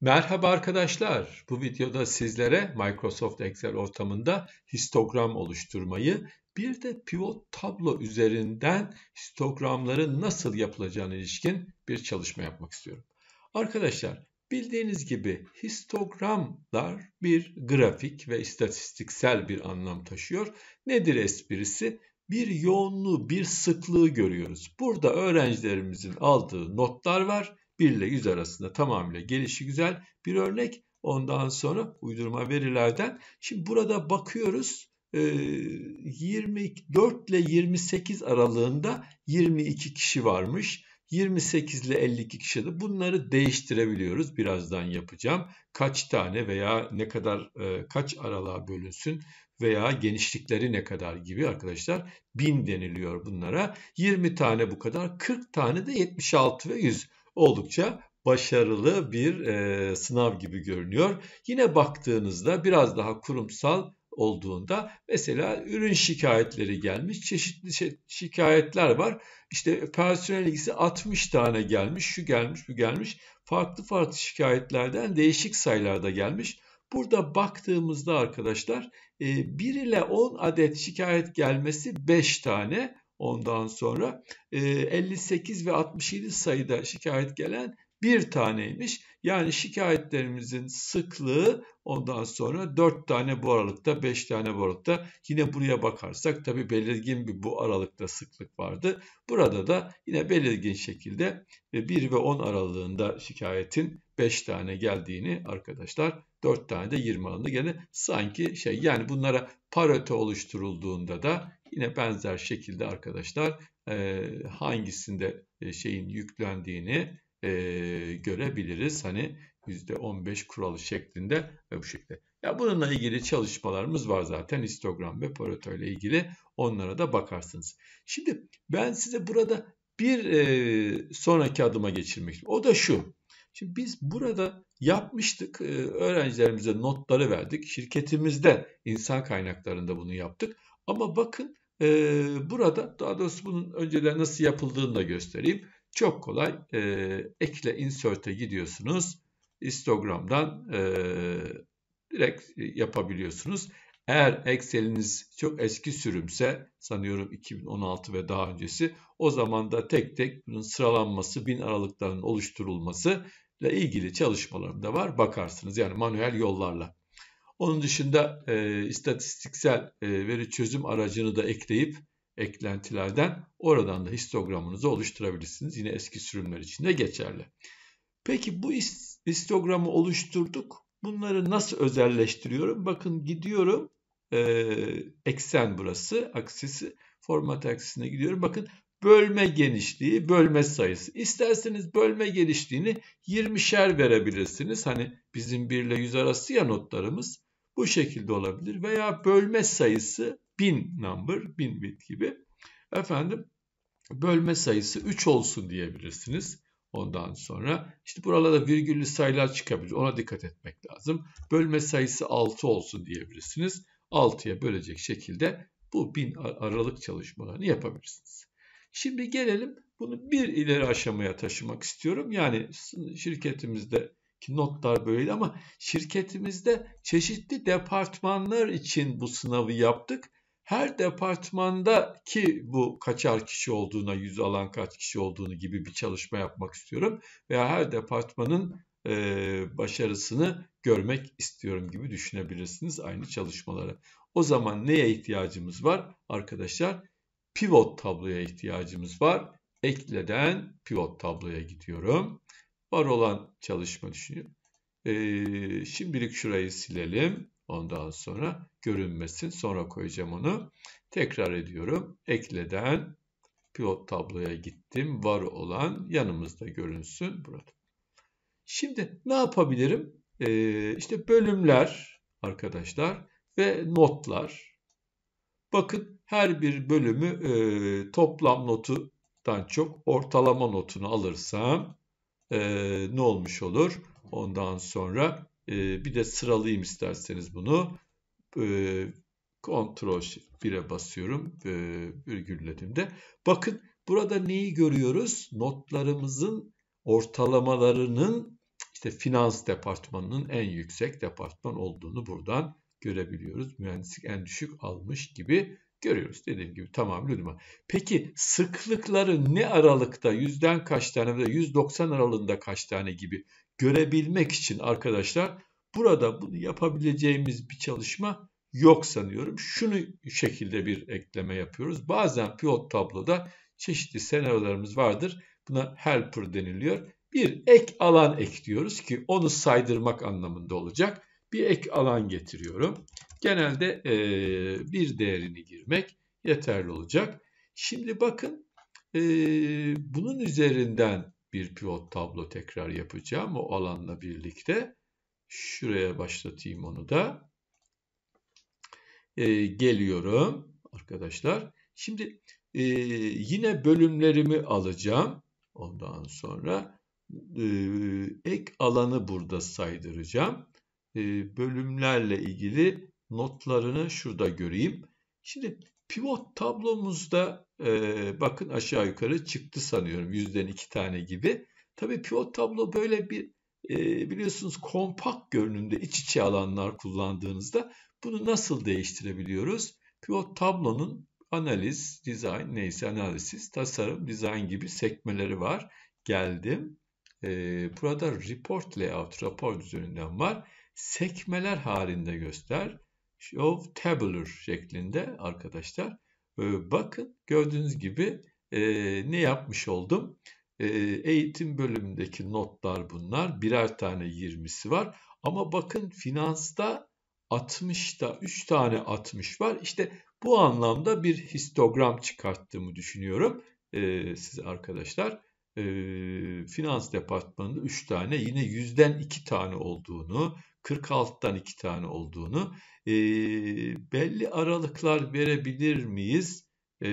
Merhaba arkadaşlar. Bu videoda sizlere Microsoft Excel ortamında histogram oluşturmayı, bir de pivot tablo üzerinden histogramların nasıl yapılacağına ilişkin bir çalışma yapmak istiyorum. Arkadaşlar, bildiğiniz gibi histogramlar bir grafik ve istatistiksel bir anlam taşıyor. Nedir esprisi? bir yoğunluğu, bir sıklığı görüyoruz. Burada öğrencilerimizin aldığı notlar var 1 ile 100 arasında tamamıyla gelişi güzel bir örnek. Ondan sonra uydurma verilerden. Şimdi burada bakıyoruz 24 e, ile 28 aralığında 22 kişi varmış. 28 ile 52 kişi de bunları değiştirebiliyoruz. Birazdan yapacağım. Kaç tane veya ne kadar e, kaç aralığa bölünsün veya genişlikleri ne kadar gibi arkadaşlar 1000 deniliyor bunlara. 20 tane bu kadar, 40 tane de 76 ve 100 oldukça başarılı bir e, sınav gibi görünüyor. Yine baktığınızda biraz daha kurumsal olduğunda mesela ürün şikayetleri gelmiş. Çeşitli şey, şikayetler var. İşte personel ilgisi 60 tane gelmiş, şu gelmiş, bu gelmiş. Farklı farklı şikayetlerden değişik sayılarda gelmiş. Burada baktığımızda arkadaşlar 1 e, ile 10 adet şikayet gelmesi 5 tane, Ondan sonra 58 e, ve 67 sayıda şikayet gelen bir taneymiş. Yani şikayetlerimizin sıklığı ondan sonra 4 tane bu aralıkta 5 tane bu aralıkta. Yine buraya bakarsak tabi belirgin bir bu aralıkta sıklık vardı. Burada da yine belirgin şekilde 1 e, ve 10 aralığında şikayetin 5 tane geldiğini arkadaşlar 4 tane de 20 aralığında gene sanki şey yani bunlara paröte oluşturulduğunda da Yine benzer şekilde arkadaşlar e, hangisinde e, şeyin yüklendiğini e, görebiliriz. Hani %15 kuralı şeklinde ve bu şekilde. Ya bununla ilgili çalışmalarımız var zaten histogram ve Pareto ile ilgili onlara da bakarsınız. Şimdi ben size burada bir sonraki adıma geçirmek istiyorum. O da şu. Şimdi biz burada yapmıştık. Öğrencilerimize notları verdik. Şirketimizde insan kaynaklarında bunu yaptık. Ama bakın e, burada daha doğrusu bunun önceden nasıl yapıldığını da göstereyim. Çok kolay e, ekle insert'e gidiyorsunuz. Instagram'dan e, direkt yapabiliyorsunuz. Eğer Excel'iniz çok eski sürümse sanıyorum 2016 ve daha öncesi o zaman da tek tek bunun sıralanması, bin aralıklarının oluşturulması ile ilgili çalışmalarım da var. Bakarsınız yani manuel yollarla. Onun dışında e, istatistiksel e, veri çözüm aracını da ekleyip eklentilerden oradan da histogramınızı oluşturabilirsiniz. Yine eski sürümler için de geçerli. Peki bu histogramı oluşturduk. Bunları nasıl özelleştiriyorum? Bakın gidiyorum e, eksen burası aksisi format aksisine gidiyorum. Bakın bölme genişliği, bölme sayısı. İsterseniz bölme genişliğini 20'şer verebilirsiniz. Hani bizim 1 ile 100 arası ya notlarımız. Bu şekilde olabilir veya bölme sayısı bin number, bin bit gibi. Efendim bölme sayısı 3 olsun diyebilirsiniz. Ondan sonra işte buralarda virgüllü sayılar çıkabilir. Ona dikkat etmek lazım. Bölme sayısı 6 olsun diyebilirsiniz. 6'ya bölecek şekilde bu bin aralık çalışmalarını yapabilirsiniz. Şimdi gelelim bunu bir ileri aşamaya taşımak istiyorum. Yani şirketimizde notlar böyle ama şirketimizde çeşitli departmanlar için bu sınavı yaptık. Her departmanda ki bu kaçar kişi olduğuna, yüz alan kaç kişi olduğunu gibi bir çalışma yapmak istiyorum. Veya her departmanın e, başarısını görmek istiyorum gibi düşünebilirsiniz aynı çalışmaları. O zaman neye ihtiyacımız var arkadaşlar? Pivot tabloya ihtiyacımız var. Ekleden pivot tabloya gidiyorum var olan çalışma düşünüyorum. Ee, şimdilik şurayı silelim. Ondan sonra görünmesin. Sonra koyacağım onu. Tekrar ediyorum. Ekleden pivot tabloya gittim. Var olan yanımızda görünsün burada. Şimdi ne yapabilirim? Ee, işte bölümler arkadaşlar ve notlar. Bakın her bir bölümü e, toplam notudan çok ortalama notunu alırsam e, ne olmuş olur? Ondan sonra e, bir de sıralayayım isterseniz bunu. E, Ctrl Shift 1'e basıyorum e, virgüllediğimde. Bakın burada neyi görüyoruz? Notlarımızın ortalamalarının işte finans departmanının en yüksek departman olduğunu buradan görebiliyoruz. Mühendislik en düşük almış gibi Görüyoruz dediğim gibi tamam ödeme. Peki sıklıkları ne aralıkta yüzden kaç tane ve 190 aralığında kaç tane gibi görebilmek için arkadaşlar burada bunu yapabileceğimiz bir çalışma yok sanıyorum. Şunu şekilde bir ekleme yapıyoruz. Bazen pivot tabloda çeşitli senaryolarımız vardır. Buna helper deniliyor. Bir ek alan ekliyoruz ki onu saydırmak anlamında olacak. Bir ek alan getiriyorum. Genelde e, bir değerini girmek yeterli olacak. Şimdi bakın e, bunun üzerinden bir pivot tablo tekrar yapacağım o alanla birlikte. Şuraya başlatayım onu da. E, geliyorum arkadaşlar. Şimdi e, yine bölümlerimi alacağım. Ondan sonra e, ek alanı burada saydıracağım. E, bölümlerle ilgili notlarını şurada göreyim. Şimdi pivot tablomuzda e, bakın aşağı yukarı çıktı sanıyorum yüzden iki tane gibi. Tabii pivot tablo böyle bir e, biliyorsunuz kompakt görünümde iç içe alanlar kullandığınızda bunu nasıl değiştirebiliyoruz? Pivot tablonun analiz, design neyse analiz, tasarım, design gibi sekmeleri var. Geldim. E, burada report layout, rapor düzeninden var. Sekmeler halinde göster of Tabular şeklinde arkadaşlar. Ee, bakın gördüğünüz gibi e, ne yapmış oldum? E, eğitim bölümündeki notlar bunlar. Birer tane 20'si var. Ama bakın finansta 60'ta 3 tane 60 var. İşte bu anlamda bir histogram çıkarttığımı düşünüyorum e, size arkadaşlar e, finans departmanında 3 tane yine yüzden 2 tane olduğunu 46'dan 2 tane olduğunu e, belli aralıklar verebilir miyiz e,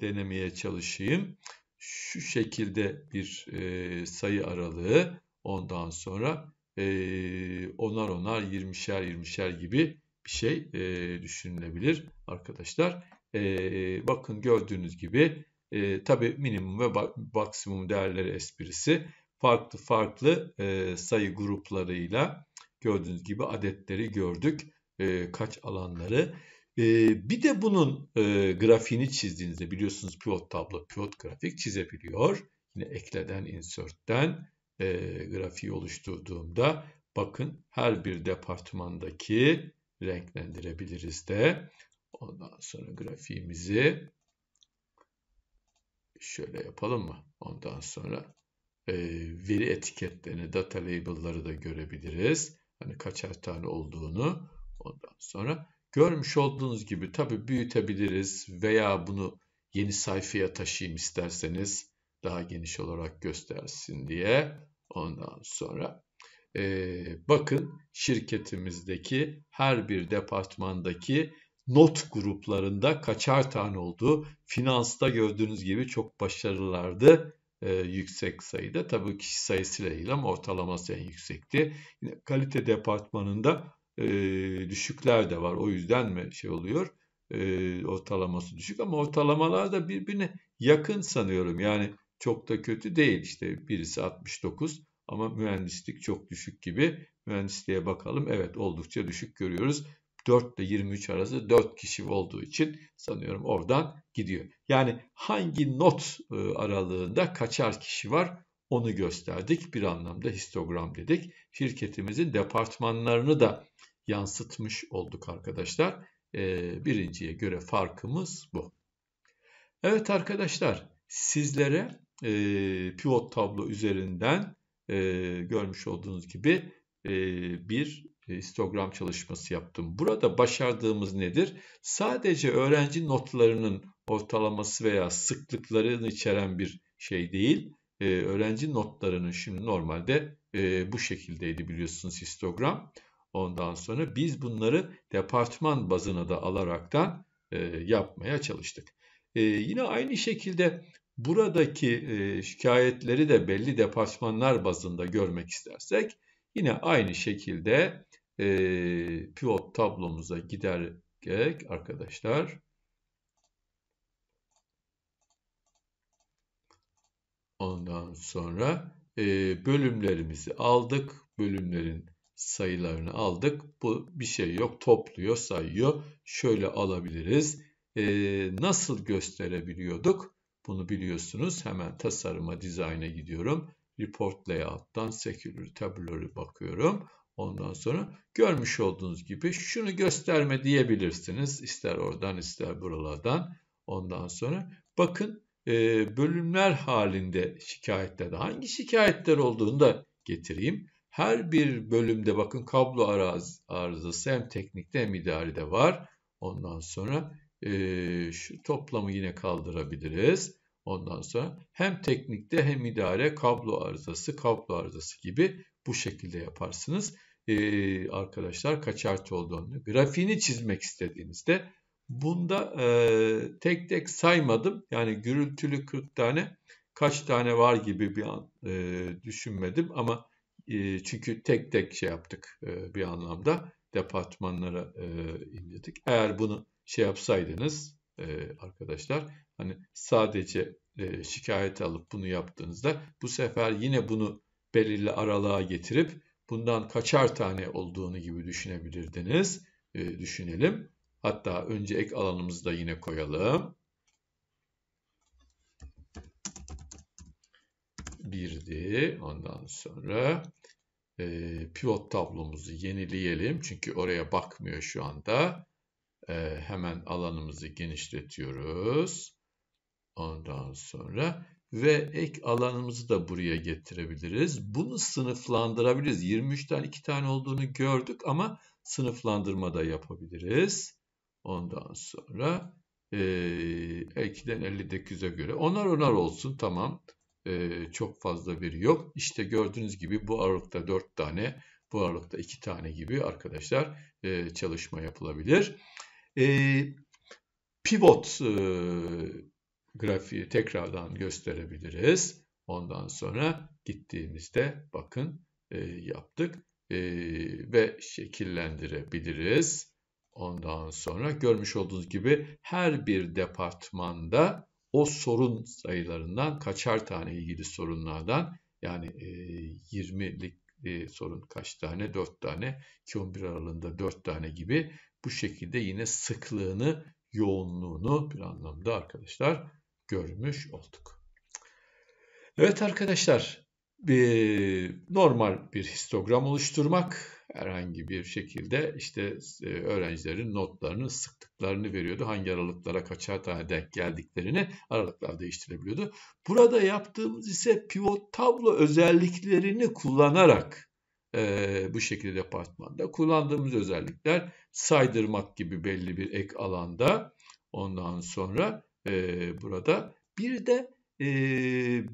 denemeye çalışayım. Şu şekilde bir e, sayı aralığı ondan sonra e, onar onar 20'şer 20'şer gibi bir şey e, düşünülebilir arkadaşlar. E, bakın gördüğünüz gibi e, tabii minimum ve maksimum değerleri esprisi farklı farklı e, sayı gruplarıyla gördüğünüz gibi adetleri gördük. E, kaç alanları. E, bir de bunun e, grafiğini çizdiğinizde biliyorsunuz pivot tablo pivot grafik çizebiliyor. Yine ekleden insert'ten e, grafiği oluşturduğumda bakın her bir departmandaki renklendirebiliriz de. Ondan sonra grafiğimizi şöyle yapalım mı? Ondan sonra e, veri etiketlerini, data label'ları da görebiliriz. Hani kaçer tane olduğunu. Ondan sonra görmüş olduğunuz gibi tabii büyütebiliriz veya bunu yeni sayfaya taşıyayım isterseniz daha geniş olarak göstersin diye. Ondan sonra e, bakın şirketimizdeki her bir departmandaki not gruplarında kaçar tane oldu. Finansta gördüğünüz gibi çok başarılılardı e, yüksek sayıda. Tabii kişi sayısıyla değil ama ortalaması en yüksekti. Yine kalite departmanında e, düşükler de var. O yüzden mi şey oluyor? E, ortalaması düşük ama ortalamalar da birbirine yakın sanıyorum. Yani çok da kötü değil. İşte birisi 69 ama mühendislik çok düşük gibi. Mühendisliğe bakalım. Evet oldukça düşük görüyoruz. 4 ile 23 arası 4 kişi olduğu için sanıyorum oradan gidiyor. Yani hangi not e, aralığında kaçar kişi var onu gösterdik. Bir anlamda histogram dedik. Şirketimizin departmanlarını da yansıtmış olduk arkadaşlar. E, birinciye göre farkımız bu. Evet arkadaşlar sizlere e, pivot tablo üzerinden görmüş olduğunuz gibi bir e, histogram çalışması yaptım. Burada başardığımız nedir? Sadece öğrenci notlarının ortalaması veya sıklıklarını içeren bir şey değil. Ee, öğrenci notlarının şimdi normalde e, bu şekildeydi biliyorsunuz histogram. Ondan sonra biz bunları departman bazına da alaraktan e, yapmaya çalıştık. E, yine aynı şekilde buradaki e, şikayetleri de belli departmanlar bazında görmek istersek yine aynı şekilde e, pivot tablomuza giderek arkadaşlar ondan sonra e, bölümlerimizi aldık. Bölümlerin sayılarını aldık. Bu bir şey yok. Topluyor, sayıyor. Şöyle alabiliriz. E, nasıl gösterebiliyorduk? Bunu biliyorsunuz. Hemen tasarıma, dizayna gidiyorum. Report Layout'tan security Tablo'ya bakıyorum. Ondan sonra görmüş olduğunuz gibi şunu gösterme diyebilirsiniz. İster oradan ister buralardan. Ondan sonra bakın e, bölümler halinde şikayetlerde hangi şikayetler olduğunu da getireyim. Her bir bölümde bakın kablo araz, arızası hem teknikte hem idarede var. Ondan sonra e, şu toplamı yine kaldırabiliriz. Ondan sonra hem teknikte hem idare kablo arızası, kablo arızası gibi bu şekilde yaparsınız e, arkadaşlar artı olduğunu, grafiğini çizmek istediğinizde bunda e, tek tek saymadım. Yani gürültülü 40 tane kaç tane var gibi bir an e, düşünmedim ama e, çünkü tek tek şey yaptık e, bir anlamda departmanlara e, indirdik. Eğer bunu şey yapsaydınız e, arkadaşlar hani sadece e, şikayet alıp bunu yaptığınızda bu sefer yine bunu belirli aralığa getirip bundan kaçar tane olduğunu gibi düşünebilirdiniz. E, düşünelim. Hatta önce ek alanımızı da yine koyalım. 1'di. Ondan sonra e, pivot tablomuzu yenileyelim. Çünkü oraya bakmıyor şu anda. E, hemen alanımızı genişletiyoruz. Ondan sonra ve ek alanımızı da buraya getirebiliriz. Bunu sınıflandırabiliriz. 23'ten 2 tane olduğunu gördük ama sınıflandırma da yapabiliriz. Ondan sonra e, ekiden 59'e göre onar onar olsun tamam. E, çok fazla bir yok. İşte gördüğünüz gibi bu aralıkta 4 tane, bu aralıkta 2 tane gibi arkadaşlar e, çalışma yapılabilir. E, pivot e, grafiği tekrardan gösterebiliriz. Ondan sonra gittiğimizde bakın e, yaptık e, ve şekillendirebiliriz. Ondan sonra görmüş olduğunuz gibi her bir departmanda o sorun sayılarından kaçar tane ilgili sorunlardan yani e, 20'lik e, sorun kaç tane 4 tane 2-11 aralığında 4 tane gibi bu şekilde yine sıklığını yoğunluğunu bir anlamda arkadaşlar görmüş olduk. Evet arkadaşlar bir normal bir histogram oluşturmak herhangi bir şekilde işte e, öğrencilerin notlarını sıktıklarını veriyordu. Hangi aralıklara kaçar tane denk geldiklerini aralıklar değiştirebiliyordu. Burada yaptığımız ise pivot tablo özelliklerini kullanarak e, bu şekilde departmanda kullandığımız özellikler saydırmak gibi belli bir ek alanda ondan sonra e, burada. Bir de e,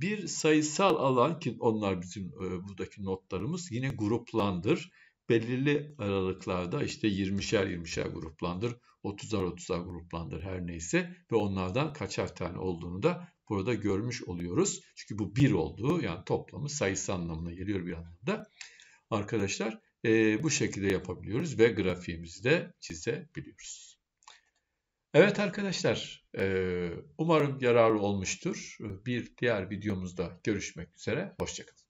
bir sayısal alan ki onlar bizim e, buradaki notlarımız yine gruplandır. Belirli aralıklarda işte 20'şer 20'şer gruplandır, 30'ar 30'ar gruplandır her neyse ve onlardan kaçar tane olduğunu da burada görmüş oluyoruz. Çünkü bu bir olduğu yani toplamı sayısı anlamına geliyor bir anlamda. Arkadaşlar e, bu şekilde yapabiliyoruz ve grafiğimizi de çizebiliyoruz. Evet arkadaşlar, e, umarım yararlı olmuştur. Bir diğer videomuzda görüşmek üzere, hoşçakalın.